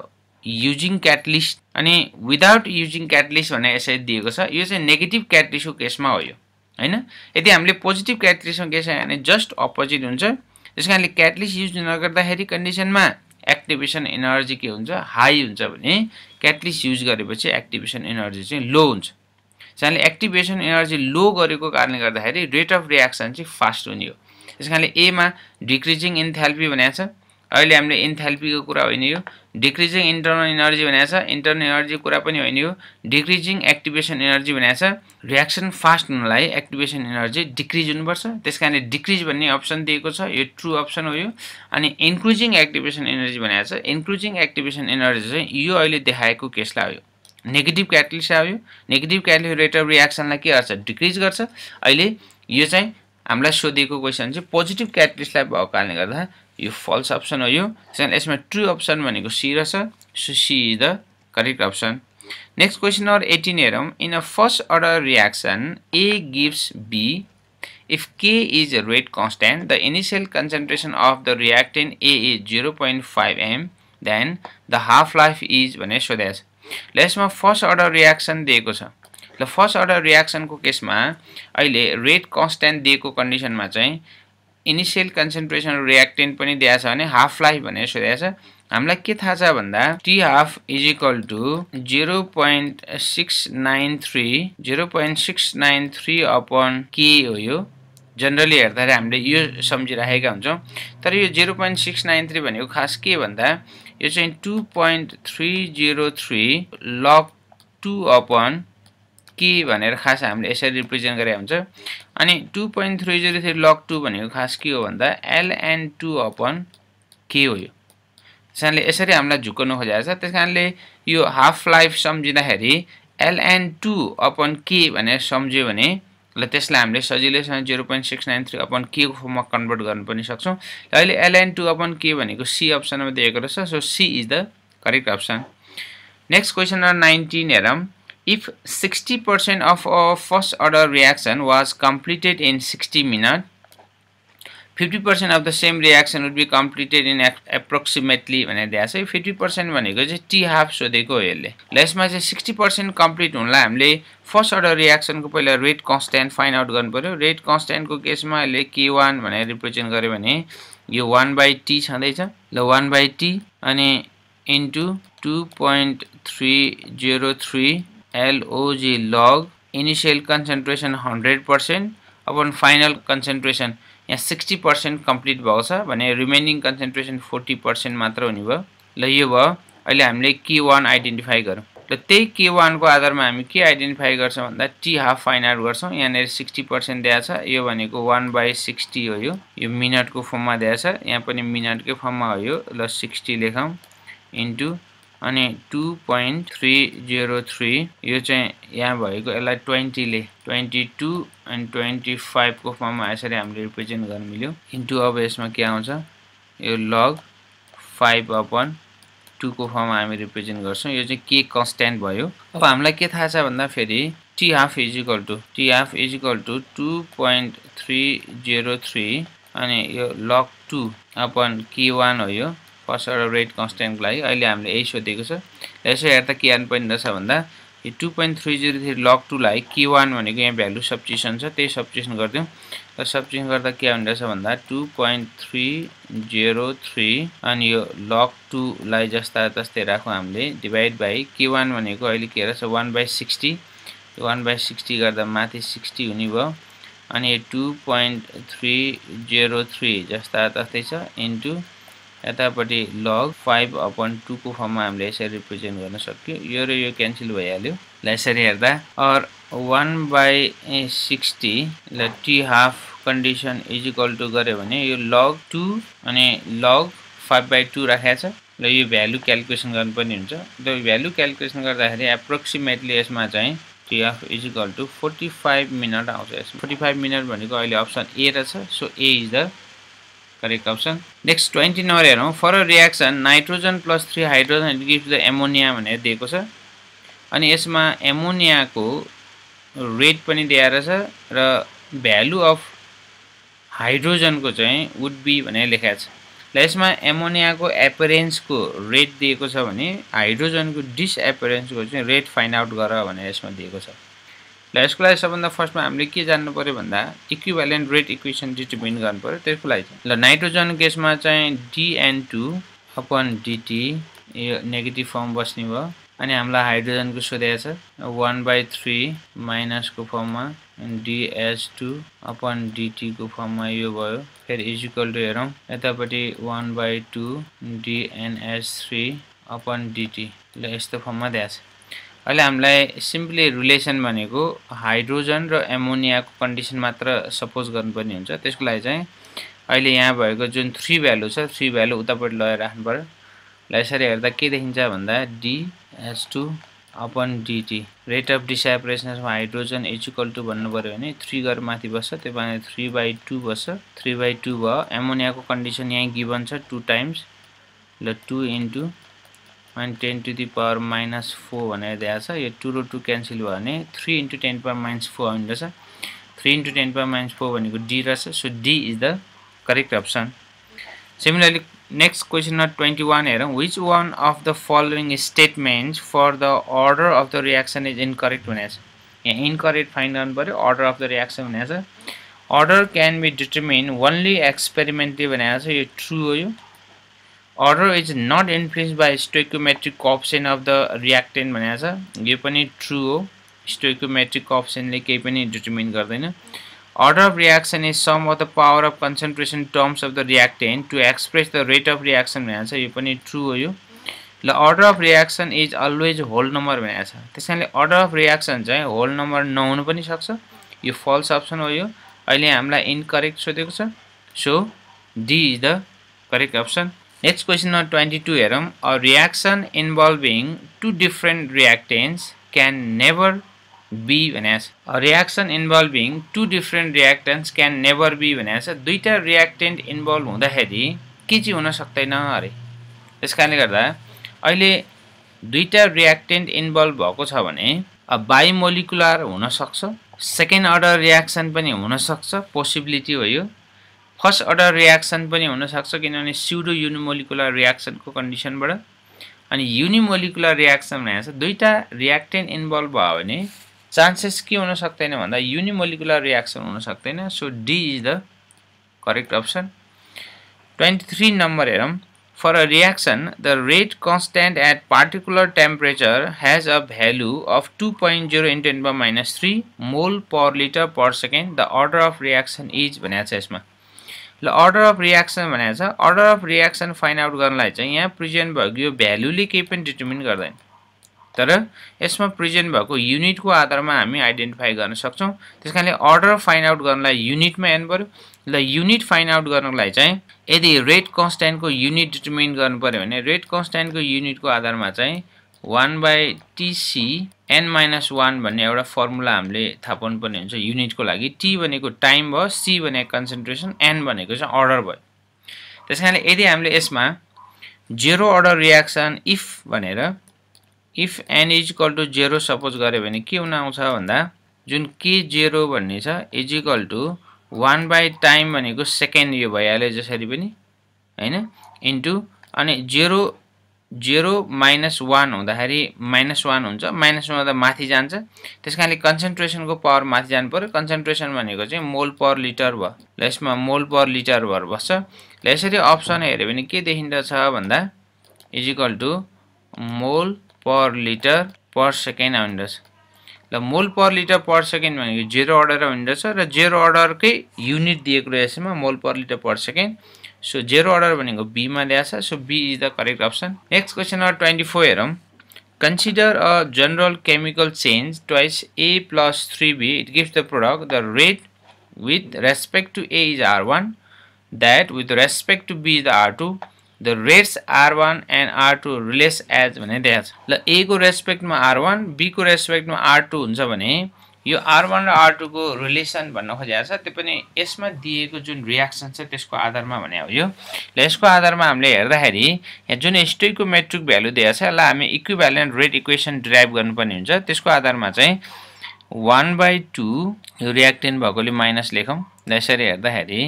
युजिङ क्याटलिस्ट अनि विदाउट युजिङ क्याटलिस्ट भनेर यसरी दिएको छ यो चाहिँ नेगेटिभ क्याटलिस्टको केसमा हो यो होइन यदि हामीले पोजिटिभ क्याटलिस्टको केस आयो भने जस्ट अपोजिट हुन्छ त्यस कारणले क्याटलिस्ट युज नगर्दाखेरि कन्डिसनमा एक्टिभेसन एनर्जी के हुन्छ हाई हुन्छ भने क्याटलिस्ट युज गरेपछि एक्टिभेसन एनर्जी चाहिँ लो हुन्छ त्यसकारणले एक्टिभेसन एनर्जी लो गरेको कारणले गर्दाखेरि रेट अफ रियाक्सन चाहिँ फास्ट हुने हो त्यस कारणले एमा डिक्रिजिङ इन्थेल्पी भनेको छ अहिले हामीले इन्थेल्पीको कुरा होइन यो डिक्रिजिङ इन्टर्नल इनर्जी भनेको छ इन्टर्नल इनर्जी कुरा पनि होइन यो डिक्रिजिङ एक्टिभेसन इनर्जी भनेको छ रियाक्सन फास्ट हुनलाई एक्टिभेसन इनर्जी डिक्रिज हुनुपर्छ त्यस कारणले डिक्रिज भन्ने अप्सन दिएको छ यो ट्रु अप्सन हो यो अनि इन्क्रिजिङ एक्टिभेसन इनर्जी भनेको छ इन्क्रिजिङ एक्टिभेसन इनर्जी चाहिँ यो अहिले देखाएको केसलाई हो नेगेटिभ क्याटलिस्ट आयो नेगेटिभ रेट अफ रियाक्सनलाई के गर्छ डिक्रिज गर्छ अहिले यो चाहिँ हामीलाई सोधेको क्वेसन चाहिँ पोजिटिभ क्याटलिस्टलाई भएको कारणले गर्दा यो फल्स अप्सन हो यो त्यसकारण यसमा ट्रु अप्सन भनेको सी रहेछ so C is the correct option next question number eighteen हेरौँ in a first order reaction A gives B if K is a the initial concentration of the reactant A is zero point 0.5 M then the half life is भने सोधेको छ ल यसमा first order reaction दिएको छ ल first order रियाक्सनको केसमा अहिले रेट कन्सट्यान्ट दिएको कन्डिसनमा चाहिँ इनिसियल कन्सन्ट्रेसन रियाक्टेन्ट पनि दिएको छ भने हाफ लाइफ भनेर सोधेको छ हामीलाई के थाहा छ भन्दा T half is equal to zero point six nine three zero point six nine three upon K हो यो जनरली हेर्दाखेरि हामीले यो सम्झिराखेका हुन्छौँ तर यो zero point six nine three भनेको खास के भन्दा यो चाहिँ two point three zero three log two upon के भनेर खास हामीले यसरी रिप्रेजेन्ट गरे हुन्छ अनि two point three zero three log two भनेको खास के हो भन्दा एलएन टू अपन के हो यो त्यस कारणले यसरी हामीलाई झुक्कनु खोजेको छ त्यस कारणले यो हाफ लाइफ सम्झिँदाखेरि एलएन टू अपन के भनेर सम्झ्यो भने ल त्यसलाई हामीले सजिलैसँग zero point six nine three upon k को फर्ममा कन्भर्ट गर्नु पनि सक्छौँ अहिले एलएन टू अपन के भनेको सी अप्सनमा दिएको रहेछ so C is the correct option next question number nineteen हेरौँ If 60% of our first order reaction was completed in 60 minutes, 50% of the same reaction would be completed in approximately भनेर दिएको छ fifty percent भनेको चाहिँ T half सोधेको हो यसले ल यसमा चाहिँ सिक्सटी पर्सेन्ट कम्प्लिट हुनलाई हामीले फर्स्ट अर्डर रियाक्सनको पहिला रेट कन्सटेन्ट फाइन्ड आउट गर्नु पऱ्यो रेट कन्सटेन्टको केसमा यसले के वान भनेर रिप्रेजेन्ट गर्यो भने यो वान बाई टी छँदैछ ल वान बाई टी अनि into two point three zero three LOG log initial concentration 100 percent upon final concentration यहाँ सिक्सटी पर्सेन्ट कम्प्लिट भएको छ भने रिमेनिङ कन्सन्ट्रेसन फोर्टी पर्सेन्ट मात्र हुने भयो ल यो भयो अहिले हामीले के वान आइडेन्टिफाई गरौँ र त्यही के वानको आधारमा हामी के आइडेन्टिफाई गर्छौँ भन्दा टी हाफ फाइन आउट गर्छौँ यहाँनिर सिक्सटी पर्सेन्ट दिएछ यो भनेको वान बाई सिक्सटी हो यो यो मिनटको फर्ममा दिएछ यहाँ पनि मिनटकै फर्ममा हो यो ल सिक्सटी लेखौँ इन्टु अनि two point three zero three यो चाहिँ यहाँ भएको यसलाई ट्वेन्टीले ट्वेन्टी टू अनि ट्वेन्टी फाइभको फर्ममा यसरी हामीले रिप्रेजेन्ट गर्नु मिल्यो इन्टु अब यसमा के आउँछ यो लग फाइभ अपन टूको फर्ममा हामी रिप्रेजेन्ट गर्छौँ यो चाहिँ के कन्सट्यान्ट भयो अब हामीलाई के थाहा छ भन्दाखेरि t half is equal to t half is equal to two point three zero three अनि यो लग टू अपन के वान हो यो फर्स्ट अर्डर रेट कन्सटेन्टको लागि अहिले हामीले यही सोधेको छ यसो हेर्दा के आउनु पर्ने रहेछ भन्दा यो two point three zero three log टूलाई के वान भनेको यहाँ भ्यालु सब्चिसन छ त्यही सब्चिसन गरिदिउँ र सब्चिसन गर्दा के आउने रहेछ भन्दा two point three zero three अनि यो लक टूलाई जस्ता तस्तै राखौँ हामीले डिभाइड बाई के वान भनेको अहिले के रहेछ one by sixty one by sixty गर्दा माथि सिक्सटी हुने भयो अनि यो two point three zero three जस्ता तस्तै छ इन्टु यतापट्टि लग फाइभ अपन टूको फर्ममा हामीले यसरी रिप्रेजेन्ट गर्न सक्यौँ यो र यो क्यान्सल भइहाल्यो ल यसरी हेर्दा अर वान बाई सिक्सटी ल t half condition is equal to गऱ्यो भने यो लग टू अनि लग फाइभ बाई टू राखेको छ र यो भ्यालु क्यालकुलेसन गर्नुपर्ने हुन्छ र भ्यालु क्यालकुलेसन गर्दाखेरि एप्रोक्सिमेटली यसमा चाहिँ t half is equal to forty five minute आउँछ यसमा फोर्टी फाइभ मिनट भनेको अहिले अप्सन ए रहेछ so A is the correct option next 20 number हेरौँ for a reaction nitrogen plus three hydrogen gives the ammonia भनेर दिएको छ अनि यसमा एमोनियाको रेट पनि दिएर छ र भ्यालु अफ हाइड्रोजनको चाहिँ वुड बी भनेर लेखाएको छ ल यसमा एमोनियाको एपेरेन्सको रेट दिएको छ भने हाइड्रोजनको डिसएपेरेन्सको चाहिँ रेट फाइन्ड आउट गर भनेर यसमा दिएको छ ल यसको लागि सबभन्दा फर्स्टमा हामीले के जान्नु पऱ्यो भन्दा इक्विभ्यालेन्ट रेट इक्वेसन डिटर्मिन गर्नु पऱ्यो त्यसको लागि चाहिँ ल नाइट्रोजन गेसमा चाहिँ डिएन टू अपन डिटी यो नेगेटिभ फर्म बस्ने भयो अनि हामीलाई हाइड्रोजनको सोधेको छ वान बाई थ्री माइनसको फर्ममा डिएच टू अपन डिटीको फर्ममा यो भयो फेरि इजिकल टु हेरौँ यतापट्टि one by two dNH three upon dt ल यस्तो फर्ममा दिएको छ अहिले हामीलाई सिम्पली रिलेसन भनेको हाइड्रोजन र एमोनियाको कन्डिसन मात्र सपोज गर्नुपर्ने हुन्छ त्यसको लागि चाहिँ अहिले यहाँ भएको जुन थ्री भ्यालु छ थ्री भ्यालु उतापट्टि लगाएर राख्नु पऱ्यो ल यसरी हेर्दा के देखिन्छ भन्दा D H two upon dt rate of disappearance of hydrogen equal to भन्नु पऱ्यो भने थ्री गरेर माथि बस्छ त्यो भएर थ्री बाई टू बस्छ थ्री बाई टू भयो एमोनियाको कन्डिसन यहीँ गिभन छ टू टाइम्स ल टू इन्टु अनि ten to the power minus four भनेर दिएको छ यो टु र टू क्यान्सल भयो भने three into ten power minus four आउने रहेछ three into ten power minus four भनेको डी रहेछ so D is the correct option similarly next question number twenty one हेरौँ which one of the following statement for the order of the reaction is incorrect भनेको छ यहाँ incorrect find गर्नु पऱ्यो order of the reaction भनेको छ order can be determine only experimentally भनेको छ यो ट्रु हो यो order is not influence by stoichiometric option of the reactant भनेको छ यो पनि ट्रु हो स्टोक्योमेट्रिक अप्सनले केही पनि डिटर्मिन गर्दैन order of reaction is sum of the power of concentration terms of the reactant to express the rate of reaction भनेको छ यो पनि ट्रु हो यो ल order of reaction is always whole number भनेको छ त्यस कारणले अर्डर अफ रियाक्सन चाहिँ होल नम्बर नहुनु पनि सक्छ यो फल्स अप्सन हो यो अहिले हामीलाई इनकरेक्ट सोधेको छ so D is the correct option next question number twenty two हेरौँ a reaction involving two different reactants can never be भने reaction involving two different reactants can never be भने दुईवटा रियाक्टेन्ट इन्भल्भ हुँदाखेरि के चाहिँ हुन सक्दैन अरे त्यस कारणले गर्दा अहिले दुईवटा रियाक्टेन्ट इन्भल्भ भएको छ भने बायोमोलिकुलर हुनसक्छ सेकेन्ड अर्डर रियाक्सन पनि हुनसक्छ पोसिबिलिटी हो यो फर्स्ट अर्डर रियाक्सन पनि हुनसक्छ किनभने स्युडो युनिमोलिकुलर रियाक्सनको कन्डिसनबाट अनि युनिमोलिकुलर रियाक्सन भनेको छ दुईवटा रियाक्टेन इन्भल्भ भयो भने चान्सेस के हुन सक्दैन भन्दा युनिमोलिकुलर रियाक्सन हुन सक्दैन so D is the correct option twenty three number हेरौँ for a reaction the rate constant at particular temperature has a value of two point zero into minus three mole per litre per second the order of reaction is भनेको छ यसमा ल order of reaction भनेको छ order of reaction find out गर्नलाई चाहिँ यहाँ present भएको यो भ्यालुले केही पनि डिटर्मिन गर्दैन तर यसमा प्रिजेन्ट भएको युनिटको आधारमा हामी आइडेन्टिफाई गर्न सक्छौँ त्यस कारणले अर्डर फाइन्ड आउट गर्नलाई युनिटमा हेर्नु पऱ्यो ल युनिट फाइन्ड आउट गर्नलाई चाहिँ यदि रेट कन्सट्यान्टको युनिट डिटर्मिन गर्नु पऱ्यो भने रेट कन्सट्यान्टको युनिटको आधारमा चाहिँ one by TC N minus one भन्ने एउटा फर्मुला हामीले थाहा पाउनुपर्ने हुन्छ युनिटको लागि टी भनेको टाइम भयो सी भनेको कन्सन्ट्रेसन एन भनेको चाहिँ अर्डर भयो त्यस कारणले यदि हामीले यसमा जेरो अर्डर रियाक्सन इफ भनेर if n is to zero suppose गऱ्यो भने के हुन आउँछ भन्दा जुन के जेरो भन्ने छ is to one by time भनेको सेकेन्ड यो भइहाल्यो जसरी पनि होइन इन्टु अनि जेरो जेरो माइनस वान हुँदाखेरि माइनस वान हुन्छ माइनस वान हुँदा माथि जान्छ त्यस कारणले कन्सन्ट्रेसनको पावर माथि जानु पऱ्यो कन्सन्ट्रेसन भनेको चाहिँ मोल पर लिटर भयो यसमा मोल पर लिटर भएर बस्छ र यसरी अप्सन हेऱ्यो भने के देखिँदछ भन्दा इजिकल टु मोल पर लिटर पर सेकेन्ड आउने रहेछ ल mole per litre per second भनेको जेरो अर्डर आउने रहेछ र जेरो अर्डरकै युनिट दिएको रहेछ यसमा mole per litre per second so zero order भनेको बीमा ल्याएछ so B is the correct option next question number twenty four हेरौँ consider a general chemical change twice A plus three B it gives the product the rate with respect to A is R one that with respect to B is the the two the rates R one and relation two भने दिएको छ ल एको को रेस्पेक्टमा R one बीको रेस्पेक्टमा R two हुन्छ भने यो आर वान र आर टूको रिलेसन भन्न खोजेको छ त्यो पनि यसमा दिएको जुन रियाक्सन छ त्यसको आधारमा भने हो यो र यसको आधारमा हामीले हेर्दाखेरि यहाँ जुन स्टोको मेट्रिक भ्यालु दिएको छ यसलाई हामी इक्विभ्यालेन्ट रेट इक्वेसन ड्राइभ गर्नुपर्ने हुन्छ त्यसको आधारमा चाहिँ वान बाई टू यो रियाक्टेन्ट भएकोले माइनस लेखौँ र यसरी हेर्दाखेरि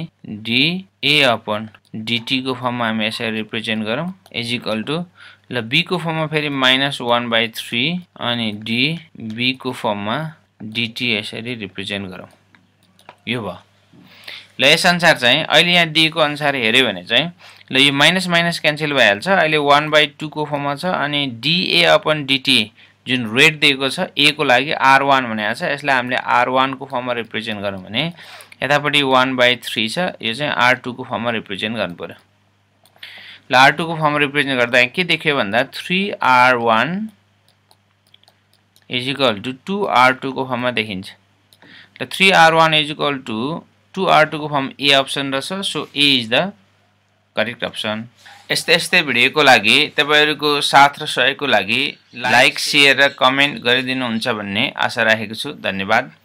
डिए अपन डिटीको फर्ममा हामी यसरी रिप्रेजेन्ट गरौँ इजिकल टु ल बीको फर्ममा फेरि माइनस वान बाई थ्री अनि डिबीको फर्ममा डिटी यसरी रिप्रेजेन्ट गरौँ यो भयो ल यसअनुसार चाहिँ अहिले यहाँ डिएको अनुसार हेऱ्यो भने चाहिँ ल यो माइनस माइनस क्यान्सल भइहाल्छ अहिले वान बाई टूको फर्ममा छ अनि डिए अपन डिटी जुन रेट दिएको छ ए को लागि आर वान भनेको छ यसलाई हामीले आर वानको फर्ममा रिप्रेजेन्ट गरौँ भने यतापट्टि वान बाई थ्री छ यो चाहिँ आर टूको फर्ममा रिप्रेजेन्ट गर्नु पऱ्यो ल आर टूको फर्ममा रिप्रेजेन्ट गर्दा के देख्यो भन्दा three R one is equal to two R टूको फर्ममा देखिन्छ र three R one is equal to two R टूको फर्म ए अप्सन रहेछ so A is the correct option यस्तै यस्तै भिडियोको लागि तपाईँहरूको साथ र सहयोगको लागि लाइक सेयर र कमेन्ट गरिदिनुहुन्छ भन्ने आशा राखेको छु धन्यवाद